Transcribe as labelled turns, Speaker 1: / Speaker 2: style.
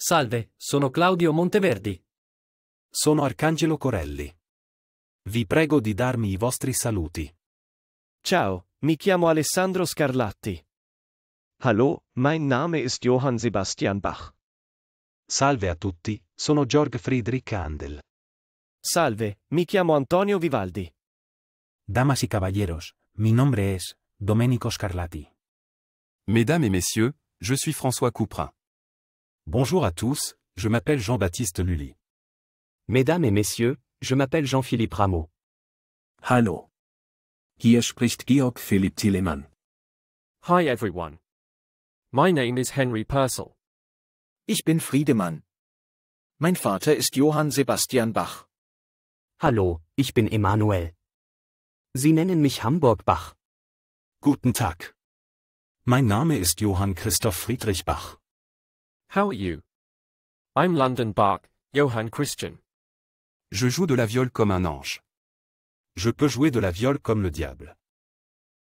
Speaker 1: Salve, sono Claudio Monteverdi. Sono Arcangelo Corelli. Vi prego di darmi i vostri saluti. Ciao, mi chiamo Alessandro Scarlatti. Hallo, mein Name ist Johann Sebastian Bach. Salve a tutti, sono Georg Friedrich Handel. Salve, mi chiamo Antonio Vivaldi. Damas y caballeros, mi nombre es Domenico Scarlatti. Mesdames et messieurs, je suis François Couperin. Bonjour
Speaker 2: à tous, je m'appelle Jean-Baptiste Lully. Mesdames et messieurs, je m'appelle Jean-Philippe Rameau. Hallo. Hier spricht Georg Philipp Tillemann.
Speaker 3: Hi everyone. My name is Henry Purcell. Ich bin Friedemann. Mein Vater ist Johann Sebastian Bach. Hallo,
Speaker 4: ich bin Emanuel. Sie nennen mich Hamburg Bach. Guten Tag.
Speaker 5: Mein Name ist Johann Christoph Friedrich Bach. How are you? I'm London Bach, Johann Christian. Je joue de la viole comme un ange. Je peux jouer de la viole comme le diable.